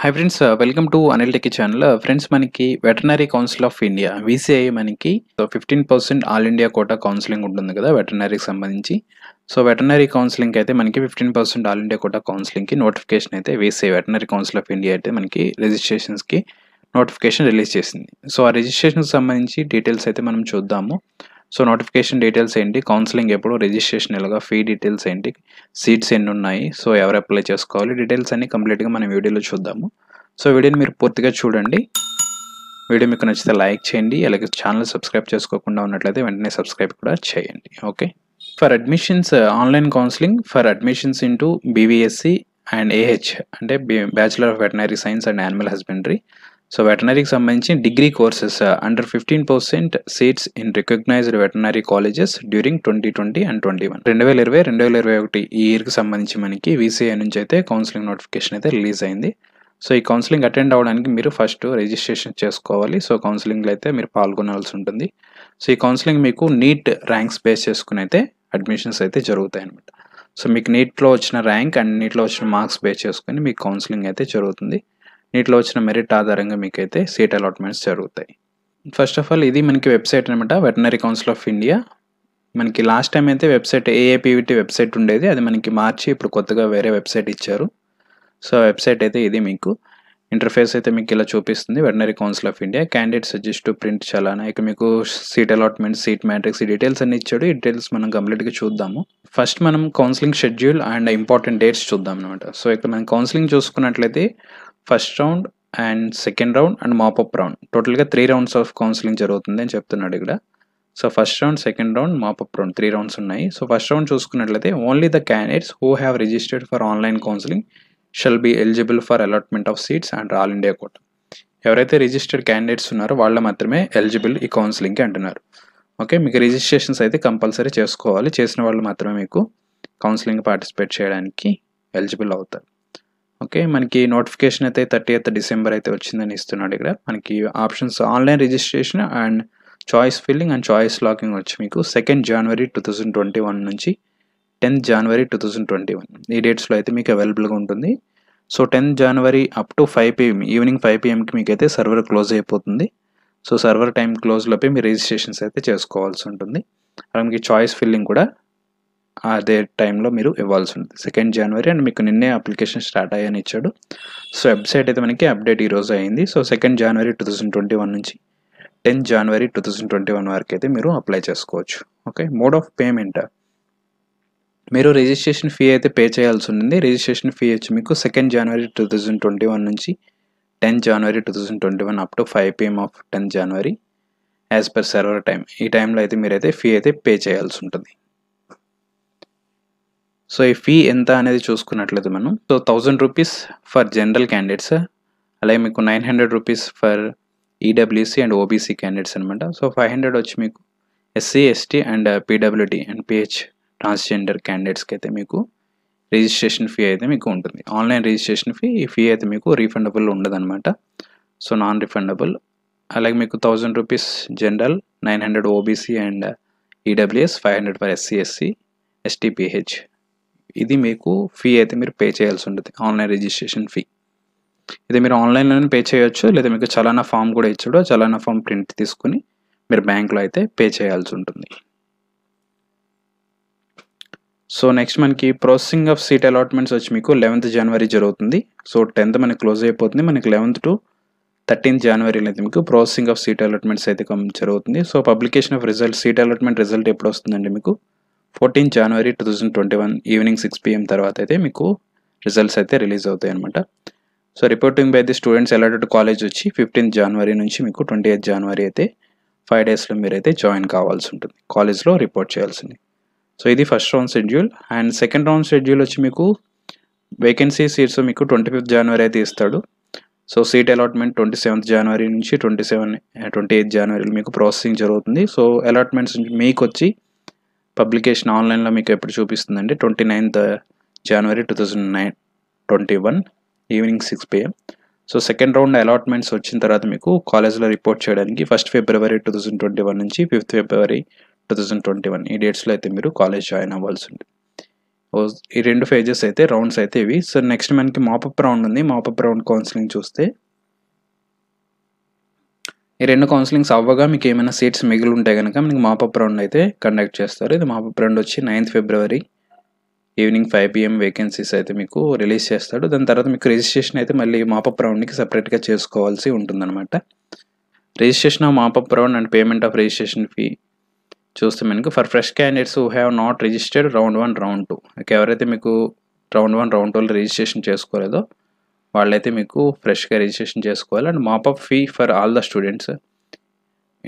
hi friends welcome to Anil techie channel friends మనకి veterinary council of India VCI మనకి fifteen percent all India quota counselling ఉంటుంది కదా వెటనరీకి సంబంధించి సో వెటనరీ కౌన్సిలింగ్ అయితే మనకి fifteen percent all India quota కౌన్సిలింగ్కి నోటిఫికేషన్ అయితే VCI veterinary council of India అయితే మనకి రిజిస్ట్రేషన్స్కి నోటిఫికేషన్ రిలీజ్ చేసింది సో ఆ రిజిస్ట్రేషన్కి సంబంధించి డీటెయిల్స్ అయితే మనం చూద్దాము సో నోటిఫికేషన్ డీటెయిల్స్ ఏంటి కౌన్సిలింగ్ ఎప్పుడు రిజిస్ట్రేషన్ ఎలాగా ఫీ డీటెయిల్స్ ఏంటి సీట్స్ ఎన్ని ఉన్నాయి సో ఎవరు అప్లై చేసుకోవాలి డీటెయిల్స్ అన్ని కంప్లీట్గా మనం వీడియోలో చూద్దాము సో వీడియోని మీరు పూర్తిగా చూడండి వీడియో మీకు నచ్చితే లైక్ చేయండి అలాగే ఛానల్ సబ్స్క్రైబ్ చేసుకోకుండా ఉన్నట్లయితే వెంటనే సబ్స్క్రైబ్ కూడా చేయండి okay for admissions online counselling for admissions into BVSc and AH అంటే bachelor of veterinary science and animal husbandry so వెటనరీకి సంబంధించి degree courses under fifteen percent seats in recognised veterinary colleges during twenty twenty and twenty one రెండు వేల ఇరవై రెండు వేల ఇరవై ఒకటి ఈ ఇయర్కి సంబంధించి మనకి వీసీఐ నుంచి అయితే కౌన్సిలింగ్ నోటిఫికేషన్ అయితే రిలీజ్ అయింది సో ఈ కౌన్సిలింగ్ అటెండ్ అవ్వడానికి మీరు ఫస్ట్ రిజిస్ట్రేషన్ చేసుకోవాలి సో కౌన్సిలింగ్లో అయితే మీరు పాల్గొనాల్సి ఉంటుంది సో ఈ కౌన్సిలింగ్ మీకు నీట్ ర్యాంక్స్ బేస్ చేసుకుని అయితే అడ్మిషన్స్ అయితే జరుగుతాయి అనమాట సో మీకు నీట్లో వచ్చిన ర్యాంక్ అండ్ నీట్లో వచ్చిన మార్క్స్ బేస్ చేసుకుని మీకు కౌన్సిలింగ్ అయితే జరుగుతుంది నీటిలో వచ్చిన మెరిట్ ఆధారంగా మీకు అయితే సీట్ అలాట్మెంట్స్ జరుగుతాయి ఫస్ట్ ఆఫ్ ఆల్ ఇది మనకి వెబ్సైట్ అనమాట వెటనరీ కౌన్సిల్ ఆఫ్ ఇండియా మనకి లాస్ట్ టైం అయితే వెబ్సైట్ ఏఏపీవిటీ వెబ్సైట్ ఉండేది అది మనకి మార్చి ఇప్పుడు కొత్తగా వేరే వెబ్సైట్ ఇచ్చారు సో వెబ్సైట్ అయితే ఇది మీకు ఇంటర్ఫేస్ అయితే మీకు ఇలా చూపిస్తుంది veterinary council of India candidate suggest to print చాలా ఇక మీకు సీట్ అలాట్మెంట్ సీట్ మ్యాట్రిక్స్ ఈ డీటెయిల్స్ అన్ని ఇచ్చాడు ఈ డీటెయిల్స్ మనం కంప్లీట్గా చూద్దాము ఫస్ట్ మనం counselling schedule and important dates చూద్దాం అనమాట సో ఇక్కడ మనం కౌన్సిలింగ్ చూసుకున్నట్లయితే first round and second round and mop up round టోటల్గా త్రీ రౌండ్స్ ఆఫ్ కౌన్సిలింగ్ జరుగుతుంది అని చెప్తున్నాడు ఇక్కడ so first round second round mop up round three rounds ఉన్నాయి సో ఫస్ట్ రౌండ్ చూసుకున్నట్లయితే only the candidates who have registered for online counselling shall be eligible for allotment of seats and all India quota ఎవరైతే registered candidates ఉన్నారో వాళ్ళు మాత్రమే eligible ఈ కౌన్సిలింగ్కి అంటున్నారు okay మీకు registrations అయితే కంపల్సరీ చేసుకోవాలి చేసిన వాళ్ళు మాత్రమే మీకు కౌన్సిలింగ్ పార్టిసిపేట్ చేయడానికి ఎలిజిబుల్ అవుతారు ఓకే మనకి నోటిఫికేషన్ అయితే థర్టీ ఎయిత్ డిసెంబర్ అయితే వచ్చిందని ఇస్తున్నాడు ఇక్కడ మనకి options online registration and choice filling and choice locking వచ్చి మీకు second January two thousand twenty one నుంచి tenth January two thousand twenty one ఈ డేట్స్లో అయితే మీకు అవైలబుల్గా ఉంటుంది so tenth January up to five PM evening five పిఎంకి మీకు అయితే సర్వర్ క్లోజ్ అయిపోతుంది సో సర్వర్ టైం క్లోజ్లోపే మీరు రిజిస్ట్రేషన్స్ అయితే చేసుకోవాల్సి ఉంటుంది అలాగే చాయిస్ ఫిల్లింగ్ కూడా అదే టైంలో మీరు ఇవ్వాల్సి ఉంటుంది సెకండ్ జనవరి అండ్ మీకు నిన్నే అప్లికేషన్ స్టార్ట్ అయ్యాని ఇచ్చాడు సో వెబ్సైట్ అయితే మనకి అప్డేట్ ఈరోజు అయింది so second January two thousand twenty one నుంచి ten January two thousand twenty one వరకు అయితే మీరు అప్లై చేసుకోవచ్చు ఓకే మోడ్ ఆఫ్ పేమెంట్ మీరు రిజిస్ట్రేషన్ ఫీ అయితే పే చేయాల్సి ఉంటుంది రిజిస్ట్రేషన్ ఫీ వచ్చి మీకు second January two thousand twenty one నుంచి ten January two thousand twenty one up to five PM of ten January as per server time ఈ టైంలో అయితే మీరు అయితే ఫీ అయితే పే చేయాల్సి ఉంటుంది సో ఈ ఫీ ఎంత అనేది చూసుకున్నట్లయితే మనం so thousand rupees for general candidates అలాగే మీకు nine hundred rupees for EWC and OBC candidates అనమాట సో ఫైవ్ హండ్రెడ్ వచ్చి మీకు SC ST and PWD and PH transgender క్యాండిడేట్స్కి అయితే మీకు రిజిస్ట్రేషన్ ఫీ అయితే మీకు ఉంటుంది ఆన్లైన్ రిజిస్ట్రేషన్ ఫీ ఈ ఫీ అయితే మీకు రీఫండబుల్ ఉండదన్నమాట సో నాన్ రిఫండబుల్ అలాగే మీకు thousand rupees general nine hundred OBC and EWS five hundred for SC ST STPH ఇది మీకు ఫీ అయితే మీరు పే చేయాల్సి ఉంటుంది ఆన్లైన్ రిజిస్ట్రేషన్ ఫీ ఇది మీరు ఆన్లైన్లోనే పే చేయొచ్చు లేదా మీకు చలానా ఫామ్ కూడా ఇచ్చాడు చలానా ఫామ్ ప్రింట్ తీసుకుని మీరు బ్యాంక్లో అయితే పే చేయాల్సి ఉంటుంది సో నెక్స్ట్ మనకి ప్రాసెసింగ్ ఆఫ్ సీట్ అలాట్మెంట్స్ వచ్చి మీకు లెవెన్త్ జనవరి జరుగుతుంది సో టెన్త్ మనకి క్లోజ్ అయిపోతుంది మనకి లెవెన్త్ టు థర్టీన్త్ జనవరిలో అయితే మీకు ప్రాసెసింగ్ ఆఫ్ సీట్ అలాట్మెంట్స్ అయితే జరుగుతుంది so publication of result seat allotment result ఎప్పుడు వస్తుందండి మీకు fourteen January two thousand twenty one evening six PM తర్వాత అయితే మీకు రిజల్ట్స్ అయితే రిలీజ్ అవుతాయి అనమాట so reporting by the students allotted college వచ్చి ఫిఫ్టీన్త్ జనవరి నుంచి మీకు ట్వంటీ ఎయిత్ జనవరి అయితే ఫైవ్ డేస్లో మీరు అయితే జాయిన్ కావాల్సి ఉంటుంది కాలేజ్లో రిపోర్ట్ చేయాల్సింది సో ఇది first round schedule and second round schedule వచ్చి మీకు వేకెన్సీ సీట్స్ మీకు ట్వంటీ ఫిఫ్త్ జనవరి అయితే ఇస్తాడు so seat allotment twenty seventh January నుంచి ట్వంటీ సెవెన్ ట్వంటీ ఎయిత్ జనవరిలో మీకు ప్రాసెసింగ్ జరుగుతుంది సో అలాట్మెంట్స్ మీకు వచ్చి పబ్లికేషన్ ఆన్లైన్లో మీకు ఎప్పుడు చూపిస్తుందండి twenty ninth January two thousand nine twenty one evening six PM so second round allotments వచ్చిన తర్వాత మీకు కాలేజ్లో రిపోర్ట్ చేయడానికి first February two thousand twenty one నుంచి fifth February two thousand twenty one ఈ డేట్స్లో అయితే మీరు కాలేజ్ జాయిన్ అవ్వాల్సి ఉంది ఈ రెండు ఫేజెస్ అయితే రౌండ్స్ అయితే ఇవి సో నెక్స్ట్ మనకి మాపప్ రౌండ్ ఉంది మాపప్ రౌండ్ కౌన్సిలింగ్ చూస్తే ఈ రెండు కౌన్సిలింగ్స్ అవ్వగా మీకు ఏమైనా సీట్స్ మిగిలి ఉంటే కనుక మీకు మాపప్ రౌండ్ అయితే కండక్ట్ చేస్తారు ఇది మాపప్ రౌండ్ వచ్చి ninth February evening five PM vacancies అయితే మీకు రిలీజ్ చేస్తాడు దాని తర్వాత మీకు రిజిస్ట్రేషన్ అయితే మళ్ళీ మాపప్ రౌండ్కి సపరేట్గా చేసుకోవాల్సి ఉంటుందన్నమాట registration of mop up round and payment of registration fee చూస్తే మనకు for fresh candidates who have not registered round one round two ఎవరైతే మీకు రౌండ్ వన్ రౌండ్ టూలో రిజిస్ట్రేషన్ చేసుకోలేదో వాళ్ళైతే మీకు ఫ్రెష్గా రిజిస్ట్రేషన్ చేసుకోవాలి and mop up fee for all the students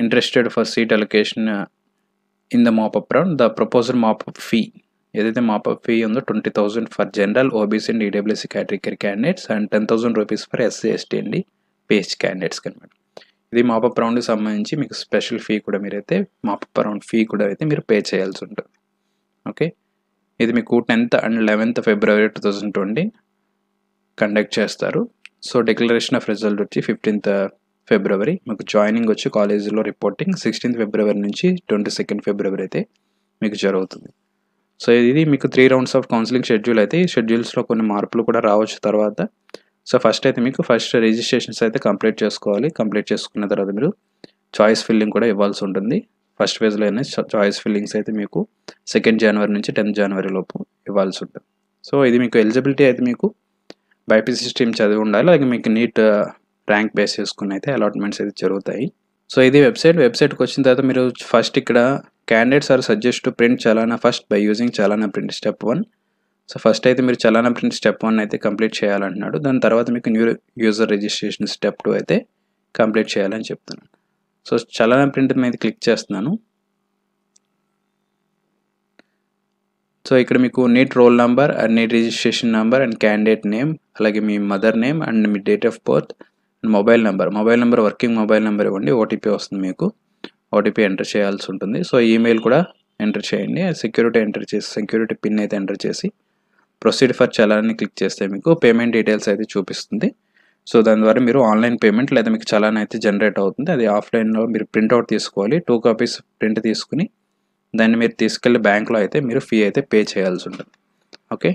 interested for seat allocation in the mop up round the proposal up fee ఏదైతే up fee ఉందో twenty thousand for general OBC and EWC category candidates and ten thousand rupees for SC ST అండి పేజ్ క్యాండిడేట్స్కి అనమాట ఇది mop up రౌండ్కి సంబంధించి మీకు special fee కూడా మీరు మాప్ మాపప్ రౌండ్ ఫీ కూడా అయితే మీరు పే చేయాల్సి ఉంటుంది ఓకే ఇది మీకు tenth and eleventh February two thousand twenty conduct చేస్తారు సో డిక్లరేషన్ ఆఫ్ రిజల్ట్ వచ్చి ఫిఫ్టీన్త్ ఫిబ్రవరి మీకు జాయినింగ్ వచ్చి కాలేజీలో రిపోర్టింగ్ సిక్స్టీన్త్ ఫిబ్రవరి నుంచి ట్వంటీ సెకండ్ ఫిబ్రవరి అయితే మీకు జరుగుతుంది సో ఇది మీకు three rounds of counselling schedule అయితే ఈ షెడ్యూల్స్లో కొన్ని మార్పులు కూడా రావచ్చు తర్వాత సో ఫస్ట్ అయితే మీకు ఫస్ట్ రిజిస్ట్రేషన్స్ అయితే కంప్లీట్ చేసుకోవాలి కంప్లీట్ చేసుకున్న తర్వాత మీరు చాయిస్ ఫిల్లింగ్ కూడా ఇవ్వాల్సి ఉంటుంది ఫస్ట్ అయినా చాయిస్ ఫిల్లింగ్స్ అయితే మీకు సెకండ్ జనవరి నుంచి టెన్త్ జనవరి లోపు ఇవ్వాల్సి ఉంటుంది సో ఇది మీకు ఎలిజిబిలిటీ అయితే మీకు బైపీసీ స్ట్రీమ్ చదివి ఉండాలి అలాగే మీకు నీట్ ర్యాంక్ బేస్ చేసుకుని అయితే అలాట్మెంట్స్ అయితే జరుగుతాయి సో ఇది వెబ్సైట్ వెబ్సైట్కి వచ్చిన తర్వాత మీరు ఫస్ట్ ఇక్కడ candidates are suggest to print చలానా ఫస్ట్ బై యూజింగ్ చలానా print step one so first అయితే మీరు చలానా ప్రింట్ స్టెప్ వన్ అయితే కంప్లీట్ చేయాలంటున్నాడు దాని తర్వాత మీకు new user registration step two అయితే కంప్లీట్ చేయాలని చెప్తున్నాను సో చలానా ప్రింట్ మీద క్లిక్ చేస్తున్నాను సో ఇక్కడ మీకు NEET roll number and NEET registration number and candidate name అలాగే మీ మదర్ నేమ్ అండ్ మీ date of birth and mobile number mobile number working mobile number ఇవ్వండి ఓటీపీ వస్తుంది మీకు ఓటీపీ ఎంటర్ చేయాల్సి ఉంటుంది సో ఈమెయిల్ కూడా ఎంటర్ చేయండి సెక్యూరిటీ ఎంటర్ చేసి సెక్యూరిటీ పిన్ అయితే ఎంటర్ చేసి ప్రొసీడ్ ఫర్ చలాన్ని క్లిక్ చేస్తే మీకు పేమెంట్ డీటెయిల్స్ అయితే చూపిస్తుంది సో దాని ద్వారా మీరు ఆన్లైన్ పేమెంట్ లేదా మీకు చలాన్ అయితే జనరేట్ అవుతుంది అది ఆఫ్లైన్లో మీరు ప్రింట్అవుట్ తీసుకోవాలి టూ కాపీస్ ప్రింట్ తీసుకుని దాన్ని మీరు తీసుకెళ్ళి బ్యాంక్లో అయితే మీరు ఫీ అయితే పే చేయాల్సి ఉంటుంది ఓకే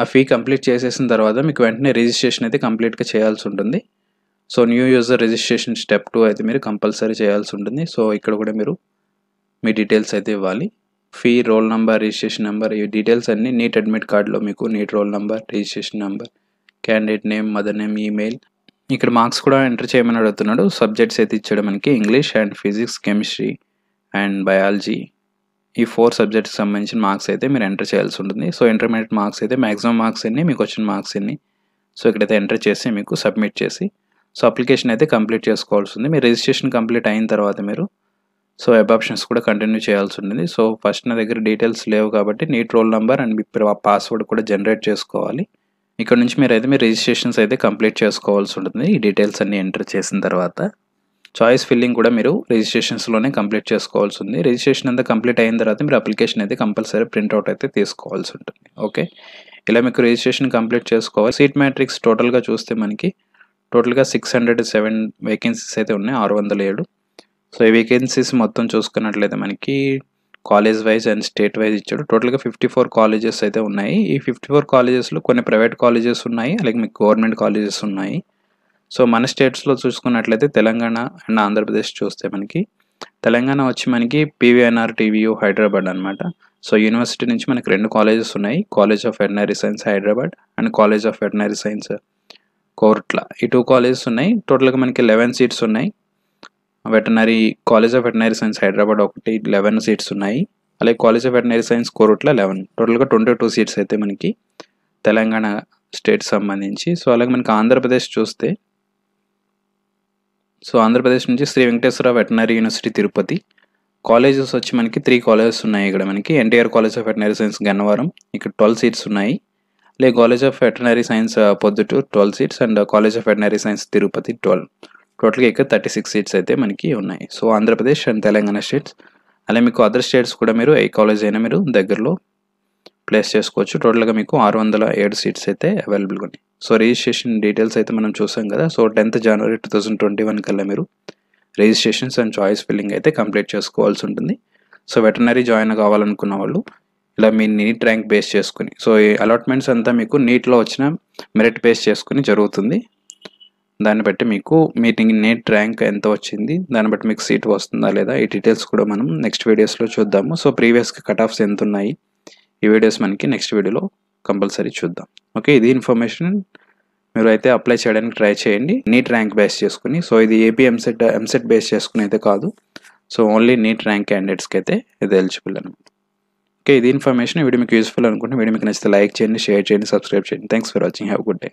ఆ ఫీ కంప్లీట్ చేసేసిన తర్వాత మీకు వెంటనే రిజిస్ట్రేషన్ అయితే కంప్లీట్గా చేయాల్సి ఉంటుంది so new user registration step two అయితే మీరు కంపల్సరీ చేయాల్సి ఉంటుంది సో ఇక్కడ కూడా మీరు మీ డీటెయిల్స్ అయితే ఇవ్వాలి fee roll number registration number ఈ డీటెయిల్స్ అన్నీ నీట్ అడ్మిట్ కార్డులో మీకు NEET roll number registration number candidate name mother name email ఇక్కడ మార్క్స్ కూడా ఎంటర్ చేయమని అడుగుతున్నాడు సబ్జెక్ట్స్ అయితే ఇచ్చాడు మనకి English and physics chemistry and biology ఈ ఫోర్ సబ్జెక్ట్కి సంబంధించిన మార్క్స్ అయితే మీరు ఎంటర్ చేయాల్సి ఉంటుంది సో ఇంటర్మీడియట్ మార్క్స్ అయితే మ్యాక్సిమం మార్క్స్ ఎన్ని మీకు వచ్చిన మార్క్స్ ఎన్ని సో ఇక్కడైతే ఎంటర్ చేసి మీకు సబ్మిట్ చేసి సో అప్లికేషన్ అయితే కంప్లీట్ చేసుకోవాల్సి ఉంది మీ రిజిస్ట్రేషన్ కంప్లీట్ అయిన తర్వాత మీరు సో వెబ్ ఆప్షన్స్ కూడా కంటిన్యూ చేయాల్సి ఉంటుంది సో ఫస్ట్ నా దగ్గర డీటెయిల్స్ లేవు కాబట్టి నీట్ రోల్ నెంబర్ అండ్ మీ పాస్వర్డ్ కూడా జనరేట్ చేసుకోవాలి ఇక్కడ నుంచి మీరు అయితే మీ రిజిస్ట్రేషన్స్ అయితే కంప్లీట్ చేసుకోవాల్సి ఉంటుంది ఈ డీటెయిల్స్ అన్నీ ఎంటర్ చేసిన తర్వాత చాయిస్ ఫిల్లింగ్ కూడా మీరు రిజిస్ట్రేషన్స్లోనే కంప్లీట్ చేసుకోవాల్సి ఉంది రిజిస్ట్రేషన్ అంతా కంప్లీట్ అయిన తర్వాత మీరు అప్లికేషన్ అయితే కంపల్సరీ ప్రింట్అవుట్ అయితే తీసుకోవాల్సి ఉంటుంది ఓకే ఇలా మీకు రిజిస్ట్రేషన్ కంప్లీట్ చేసుకోవాలి సీట్ మ్యాట్రిక్స్ టోటల్గా చూస్తే మనకి టోటల్గా సిక్స్ హండ్రెడ్ సెవెన్ వేకెన్సీస్ అయితే ఉన్నాయి ఆరు వందల ఏడు సో ఈ వేకెన్సీస్ మొత్తం చూసుకున్నట్లయితే మనకి college wise and state wise ఇచ్చాడు టోటల్గా ఫిఫ్టీ ఫోర్ కాలేజెస్ అయితే ఉన్నాయి ఈ ఫిఫ్టీ ఫోర్ కాలేజెస్లో కొన్ని ప్రైవేట్ కాలేజెస్ ఉన్నాయి అలాగే మీకు గవర్నమెంట్ కాలేజెస్ ఉన్నాయి సో మన స్టేట్స్లో చూసుకున్నట్లయితే తెలంగాణ అండ్ ఆంధ్రప్రదేశ్ చూస్తే మనకి తెలంగాణ వచ్చి మనకి పీవీఎన్ఆర్ టీవీయూ హైదరాబాద్ అనమాట సో యూనివర్సిటీ నుంచి మనకి రెండు కాలేజెస్ ఉన్నాయి college of veterinary science Hyderabad and college of veterinary science Korutla ఈ టూ కాలేజెస్ ఉన్నాయి టోటల్గా మనకి లెవెన్ సీట్స్ ఉన్నాయి veterinary college of veterinary science Hyderabad ఒకటి లెవెన్ సీట్స్ ఉన్నాయి అలాగే college of veterinary science Korutla eleven టోటల్గా ట్వంటీ టూ సీట్స్ అయితే మనకి తెలంగాణ స్టేట్ సంబంధించి సో అలాగే మనకి ఆంధ్రప్రదేశ్ చూస్తే సో ఆంధ్రప్రదేశ్ నుంచి Shri Venkateswara veterinary university Tirupati colleges వచ్చి మనకి త్రీ కాలేజెస్ ఉన్నాయి ఇక్కడ మనకి NTR college of veterinary science Gannavaram ఇక్కడ ట్వెల్వ్ సీట్స్ ఉన్నాయి లే college of veterinary science two twelve seats and college of veterinary science Tirupati twelve టోటల్గా ఇక్కడ థర్టీ సిక్స్ సీట్స్ అయితే మనకి ఉన్నాయి so Andhra Pradesh and Telangana states అలా మీకు అదర్ స్టేట్స్ కూడా మీరు ఏ కాలేజ్ అయినా మీరు దగ్గరలో ప్లేస్ చేసుకోవచ్చు టోటల్గా మీకు ఆరు వందల ఏడు సీట్స్ అయితే అవైలబుల్గా ఉన్నాయి సో రిజిస్ట్రేషన్ డీటెయిల్స్ అయితే మనం చూసాం కదా so tenth January two thousand twenty one కల్లా మీరు రిజిస్ట్రేషన్స్ అండ్ చాయిస్ ఫిల్లింగ్ అయితే కంప్లీట్ చేసుకోవాల్సి ఉంటుంది సో వెటనరీ జాయిన్ కావాలనుకున్న వాళ్ళు ఇలా మీ నీట్ ర్యాంక్ బేస్ చేసుకుని సో ఈ అలాట్మెంట్స్ అంతా మీకు నీట్లో వచ్చిన మెరిట్ బేస్ చేసుకుని జరుగుతుంది దాన్ని బట్టి మీకు మీటింగ్ నీట్ ర్యాంక్ ఎంత వచ్చింది దాన్ని బట్టి మీకు సీట్ వస్తుందా లేదా ఈ డీటెయిల్స్ కూడా మనం నెక్స్ట్ వీడియోస్లో చూద్దాము సో ప్రీవియస్గా కట్ ఆఫ్స్ ఎంత ఉన్నాయి ఈ వీడియోస్ మనకి నెక్స్ట్ వీడియోలో కంపల్సరీ చూద్దాం ఓకే ఇది ఇన్ఫర్మేషన్ మీరు అయితే అప్లై చేయడానికి ట్రై చేయండి నీట్ ర్యాంక్ బేస్ చేసుకుని సో ఇది ఏపీ ఎంసెట్ ఎంసెట్ బేస్ చేసుకుని అయితే కాదు సో ఓన్లీ నీట్ ర్యాంక్ క్యాండిడేట్స్కి అయితే ఇది ఎలిజిబుల్ అనమాట ఓకే ఇది ఇన్ఫర్మేషన్ వీడియో మీకు యూస్ఫుల్ అనుకుంటే వీడియో మీకు నచ్చితే లైక్ చేయండి షేర్ చేయండి సబ్స్క్రైబ్ చేయండి thanks for watching have good day